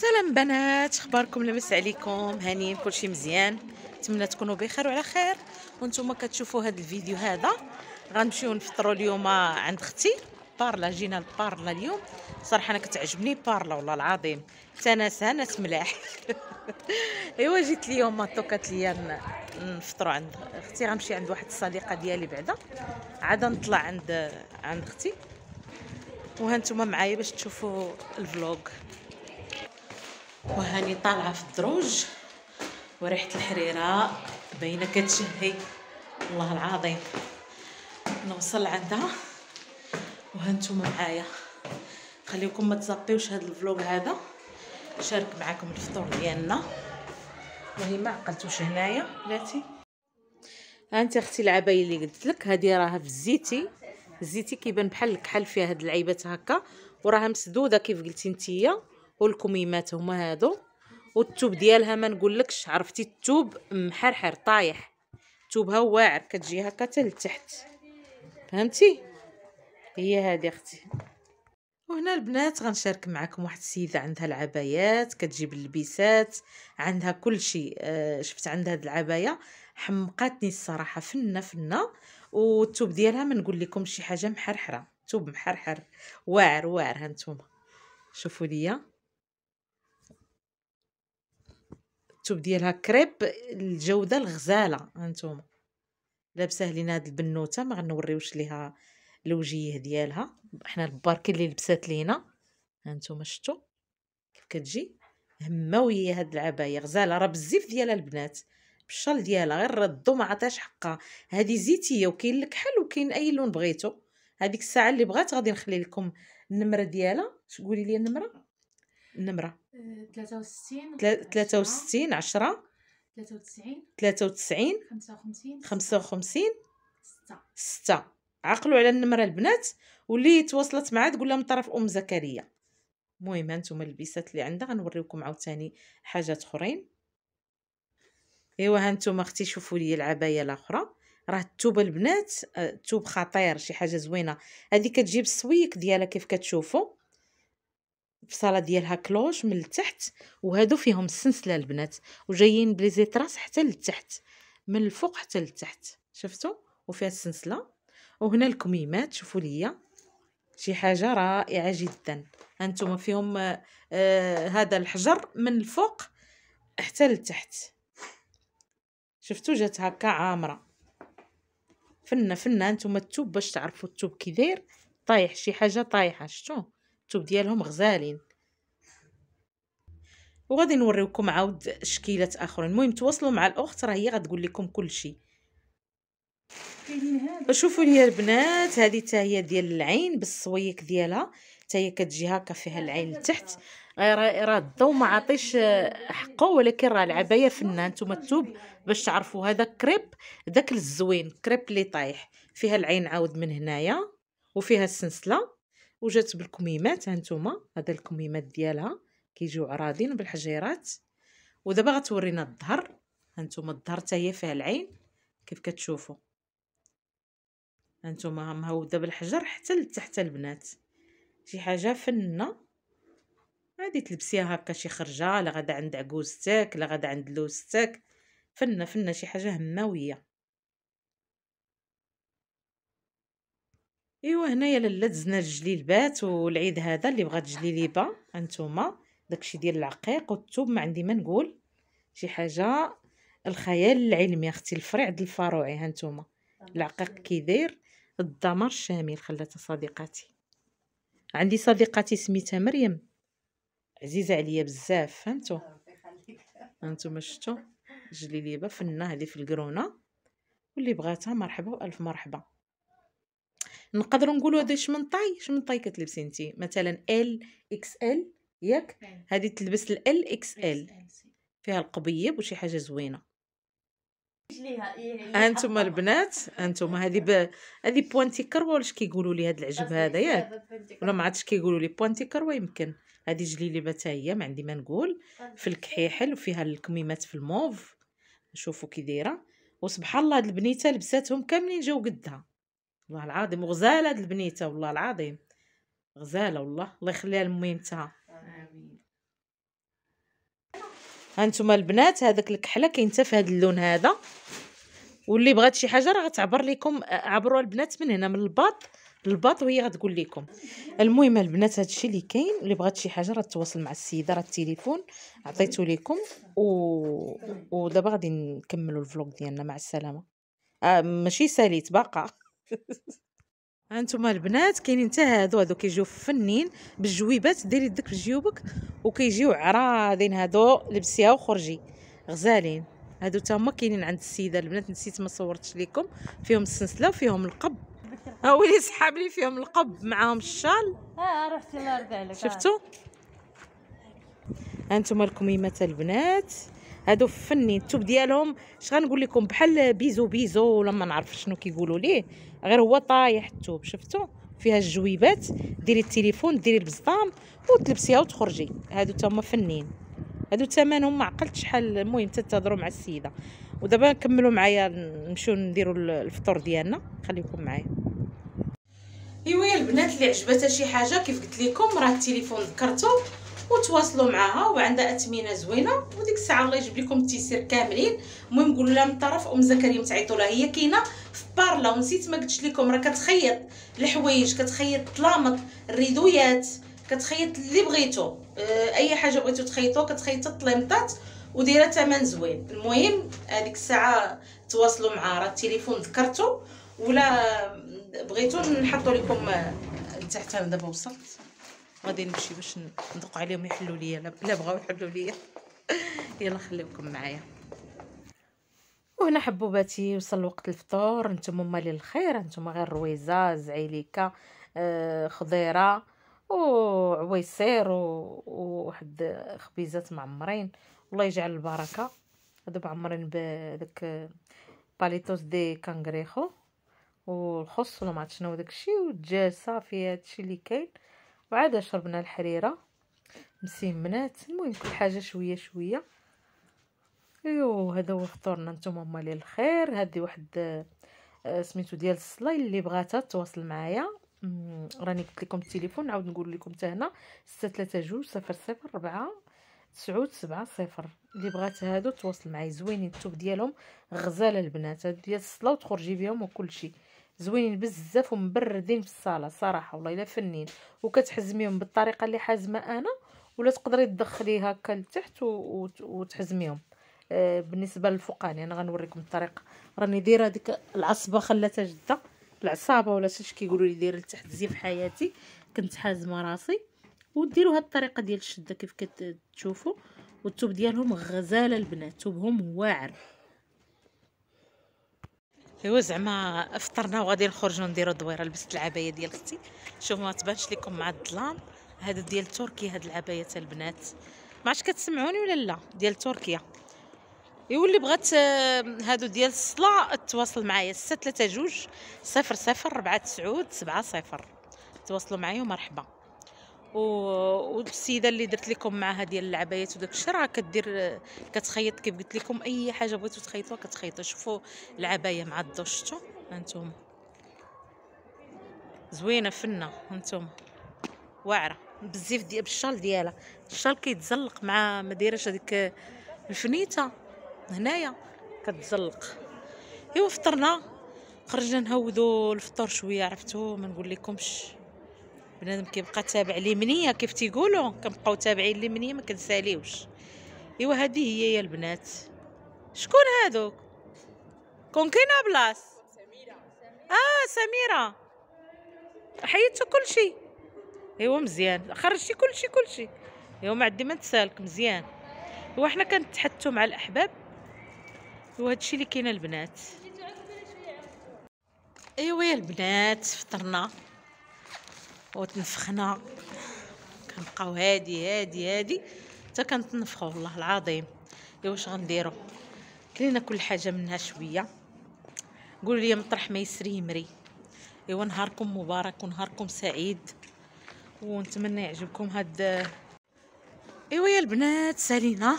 سلام بنات اخباركم لاباس عليكم هانيين كلشي مزيان نتمنى تكونوا بخير وعلى خير وانتم كتشوفوا هذا الفيديو هذا غنمشيو نفطروا اليوم عند اختي بارلا جينا لبارلا اليوم صراحه انا كتعجبني بارلا والله العظيم تناسى ملاح ايوا جيت اليوم طوكات ليا نفطروا عند اختي غنمشي عند واحد الصديقه ديالي بعدا عاد نطلع عند عند اختي وهانتوما معايا باش تشوفوا الفلوغ وهاني طالعه في الدروج وريحه الحريره باينه كتشهي والله العظيم نوصل عندها وهانتوما معايا خليكم ما تزابيوش هذا الفلوق هذا شارك معكم الفطور ديالنا وهي ما عقلتوش هنايا بلاتي انت اختي العبايه اللي قلت لك هذه راها في الزيتي الزيتي كيبان بحال الكحل فيها هاد العيبات هكا وراها مسدوده كيف قلتي نتيا والكميمات هما هادو والتوب ديالها ما نقولكش عرفتي التوب محرحر طايح توبها واعر كتجي هكا حتى لتحت فهمتي هي هادي اختي وهنا البنات غنشارك معكم واحد السيده عندها العبايات كتجيب اللبسات عندها كل شيء آه، شفت عندها هاد العبايه حمقاتني الصراحه فنه فنه والتوب ديالها ما نقول لكم شي حاجه محرحره توب محرحر واعر واعر هانتوما شوفوا ليا الكتب ديالها كريب الجوده الغزاله هانتوما لابسه لينا هاد البنوته ما غنوريوش ليها الوجيه ديالها حنا الباركي اللي لبسات لينا هانتوما شفتوا كيف كتجي هما وهي هاد العبايه غزاله راه بزاف ديالها البنات بالشال ديالها غير ردو ما عطاش حقها هذه زيتيه وكاين الكحل وكاين اي لون بغيتو هذيك الساعه اللي بغات غادي نخلي لكم النمره ديالها تقولي لي النمره النمره 63 63 10 93 93 55 55 6 6 عقلوا على النمره البنات واللي تواصلت معاه تقول لها من طرف ام زكريا المهم هانتوما اللبسات اللي عندها غنوريكم عاوتاني حاجات اخرين ايوا هانتوما اختي شوفوا لي العبايه الاخرى راه الثوب البنات آه، الثوب خطير شي حاجه زوينه هذه كتجيب السويك ديالها كيف كتشوفوا صالة ديالها كلوش من التحت وهادو فيهم السنسله البنات وجايين بليزيطراس حتى للتحت من الفوق حتى للتحت شفتوا وفيها السنسله وهنا الكميمات شوفوا ليا شي حاجه رائعه جدا هانتوما فيهم آه،, آه هذا الحجر من الفوق حتى للتحت شفتوا جات هكا عامره فنه فنه هانتوما التوب باش تعرفوا التوب كي داير طايح شي حاجه طايحه شفتوا التوب ديالهم غزالين وغادي نوريكم عاود شكيلات اخرين المهم تواصلوا مع الاخت راه هي غتقول لكم كلشي شوفوا لي البنات هذه حتى هي ديال العين بالصويك ديالها حتى هي كتجي هكا فيها العين لتحت راه الضو ما عطيش حقه ولكن راه العبايه فنان نتوما الثوب باش تعرفوا هذا كريب داك الزوين كريب اللي طايح فيها العين عاود من هنايا وفيها السنسله وجات بالكميمات هانتوما هذا الكميمات ديالها كيجيو عراضين بالحجيرات ودابا غتورينا الظهر هانتوما الظهر حتى هي فيها العين كيف كتشوفوا هانتوما مهوده بالحجر حتى لتحت البنات شي حاجه فنه هادي تلبسيها هكا شي خرجه لا غادا عند عكوزتك لا غادا عند لوستك فنه فنه شي حاجه هماويه ايوا هنايا لاله دزنا الجليلبات والعيد هذا اللي بغات جليليبه هانتوما داكشي ديال العقيق والثوب ما عندي ما نقول شي حاجه الخيال العلمي اختي الفرع ديال الفروعي هانتوما العقيق كيداير الدمار شامل خلاتها صديقاتي عندي صديقاتي سميتها مريم عزيزه عليا بزاف فهمتوا هانتوما شفتوا جليليبه فنه هذه في الكرونه واللي بغاتها مرحبا والف مرحبا نقدروا نقولوا هذا شمنطاي شمنطاي كتلبسي انت مثلا ال اكس ال ياك هذه تلبس ال اكس ال فيها القبيب وشي حاجه زوينه هانتوما إيه، البنات هانتوما هذه ب... هذه بوانتي كروا واش كيقولوا لي هذا العجب هذا ياك ولا ما عرفتش كيقولوا لي بوانتي كروا يمكن هذه جليليبه حتى هي ما عندي ما نقول في الكحيحل وفيها الكميمات في الموف نشوفوا كي دايره وسبحان الله هاد البنيته لبساتهم كاملين جاو قدها والله العظيم وغزاله هاد البنيته والله العظيم غزاله والله الله يخليها لميمتها هانتوما البنات هذاك الكحله كاين تا في هاد اللون هذا واللي بغات شي حاجه راه غتعبر ليكم آه، عبروها البنات من هنا من الباط الباط وهي غتقول لكم المهم البنات هادشي اللي كاين اللي بغات شي حاجه راه تواصل مع السيده راه التليفون عطيته لكم و ودابا غادي نكملوا الفلوق ديالنا مع السلامه آه ماشي ساليت باقا هانتوما البنات كاينين حتى هادو هادو كيجيو فنين بالجويبات ديري يدك في جيوبك وكيجيو عراضين هادو لبسيها وخرجي غزالين هادو تا هما كاينين عند السيده البنات نسيت ما صورتش لكم فيهم السنسله وفيهم القب ها ويلي سحاب لي فيهم القب معاهم الشال اه رحتي الله يرضي عليك آه. شفتوا هانتوما الكميمات البنات هادو فنين التوب ديالهم اش غنقول لكم بحال بيزو بيزو ولا ما نعرف شنو كيقولوا ليه غير هو طايح الثوب شفتوا فيها الجويبات ديري التليفون ديري البزطام وتلبسيها وتخرجي هادو تا هما فنين هادو ثمنهم ما عقلتش شحال المهم تتهضروا مع السيده ودابا نكملوا معايا نمشيو نديروا الفطور ديالنا خليكم معايا ايوا البنات اللي عجبتها شي حاجه كيف قلت لكم راه التليفون ذكرته وتواصلوا معاها وعندها اثمنه زوينه وديك الساعه الله يجيب لكم التيسير كاملين المهم قول لها من طرف ام زكريا تعيطوا لها هي كاينه في بارلا ونسيت ما قلتش لكم راه كتخيط الحوايج كتخيط طلامط الريدويات كتخيط اللي بغيتو آه، اي حاجه بغيتو تخيطوها كتخيط الطليمطات ودايره ثمن زوين المهم هذيك الساعه تواصلوا معها راه التليفون ذكرته ولا بغيتو نحطو لكم آه، تحت دابا وصلت غادي نمشي باش ندق عليهم يحلوا ليا لا بغاو يحلوا ليا يلا خليكم معايا وهنا حبوباتي وصل وقت الفطور نتوما مالي الخير نتوما غير رويزه زعيليكه آه، خضيره وعويصير وواحد خبيزات معمرين الله يجعل البركه هادو معمرين بداك باليتوس دي كانغريخو والخص ولا ما عرفت شنو داكشي والدجاج صافي هادشي اللي كاين وعاد شربنا الحريره مسيمنات المهم كل حاجه شويه شويه ايوا هذا هو فطورنا نتوما مالي الخير هذه واحد آه، سميتو ديال الصلاي اللي بغاتها تواصل معايا راني قلت لكم التليفون نعاود نقول لكم حتى هنا 632 ربعة تسعود سبعة صفر اللي بغات هادو تواصل معي زوينين التوب ديالهم غزاله البنات هادو ديال الصلاة وتخرجي بهم وكلشي زوينين بزاف ومبردين في الصاله صراحه والله الا فنين وكتحزميهم بالطريقه اللي حازمه انا ولا تقدري تدخلي هكا لتحت وتحزميهم آه بالنسبه للفوقاني انا غنوريكم الطريقه راني دايره ديك العصبه خلاتها جده العصابه ولا شي كيقولوا لي دايره لتحت زيف حياتي كنت حازمه راسي وديروا هاد الطريقه ديال الشده كيف كتشوفوا والثوب ديالهم غزاله البنات ثوبهم واعر ايوا زعما فطرنا وغادي نخرجوا نديروا دويره لبست العبايه ديال اختي شوفوا ما تبانش لكم مع الظلام هذا ديال تركيا هاد العبايه تاع البنات ما عرفتش كتسمعوني ولا لا ديال تركيا ايوا اللي بغات هادو ديال الصلاه تواصل معايا 632 3 2 4 9 7 0 تواصلوا معايا ومرحبا والسيده اللي درت لكم معها ديال العبايات وداك الشيء راه كدير كتخيط كيف قلت لكم اي حاجه بغيتو تخيطوها كتخيطوها شوفوا العبايه مع الضو انتم زوينه فنه انتم واعره بزاف ديال بالشال ديالها الشال كيتزلق مع ما دايرهش هذيك الفنيته هنايا كتزلق ايوا فطرنا خرجنا نهودو الفطور شويه عرفتو ما نقول لكمش بنادم كيبقى تابع اليمنيه كيف تيقولوا كنبقاو تابعين اليمنيه ما كنساليوش ايوا هذه هي يا البنات شكون هادوك كون كاينه بلاص اه سميره حيدتو كلشي ايوا مزيان خرجتي كلشي كلشي ايوا ما عندي ما نتسالك مزيان ايوا حنا كنتحدثوا مع الاحباب ايوا هادشي اللي كاين البنات ايوا يا البنات فطرنا وتنفخنا كنبقاو هادي هادي هادي حتى كنتنفخو والله العظيم ايوا واش غنديروا كلينا كل حاجه منها شويه قولوا لي مطرح ما يسري يمري ايوا نهاركم مبارك ونهاركم سعيد ونتمنى يعجبكم هاد ايوا يا البنات سالينا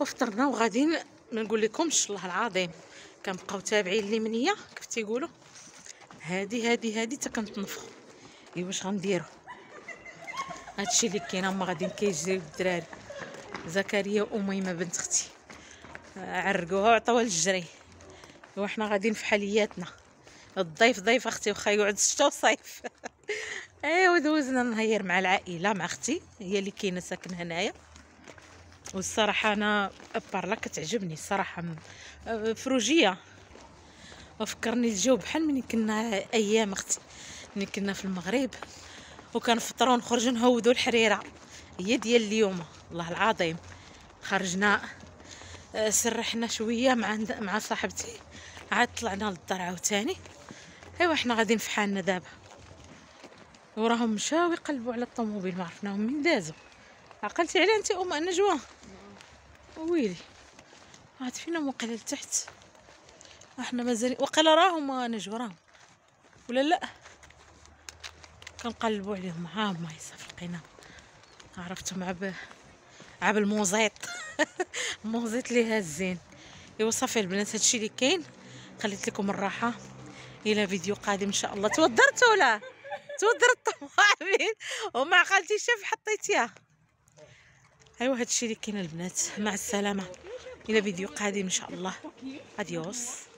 وفطرنا وغادي ما نقول لكمش الله العظيم كنبقاو تابعين لي منيه كيف تيقولوا هادي هادي هادي حتى كنتنفخوا ايوا واش غنديرو هادشي اللي كاين هما غادي كيجريو الدراري زكريا واميمه بنت اختي عرقوها وعطوها للجري ايوا حنا غاديين في حالياتنا الضيف ضيف اختي واخا يقعد الشتا وصيف ايوا دوزنا نهير مع العائله مع اختي هي اللي كاينه ساكن هنايا والصراحه انا بارلا كتعجبني الصراحه آه، فروجيه وفكرني الجو بحال ملي كنا ايام اختي ملي كنا في المغرب وكنفطروا نخرجوا نهودوا الحريره هي ديال اليوم الله العظيم خرجنا آه، سرحنا شويه مع مع صاحبتي عاد طلعنا للدار عاوتاني ايوا حنا غاديين في حالنا دابا وراهم مشاو يقلبوا على الطوموبيل ما عرفناهم من دازوا عقلتي على انت ام نجوى ويلي عاد فينا وقيلا لتحت احنا مازال وقيلا راهم نجوى راهم ولا لا كنقلبوا عليهم ها هما صافي عرفتهم عب عب الموزيط الموزيط اللي هازين ايوا صافي البنات هادشي اللي كاين خليت لكم الراحه الى فيديو قادم ان شاء الله توضرت ولا توضرت الطماطم وما خالتي شاف حطيتيها ايوا هادشي اللي كاين البنات مع السلامه الى فيديو قادم ان شاء الله اديوس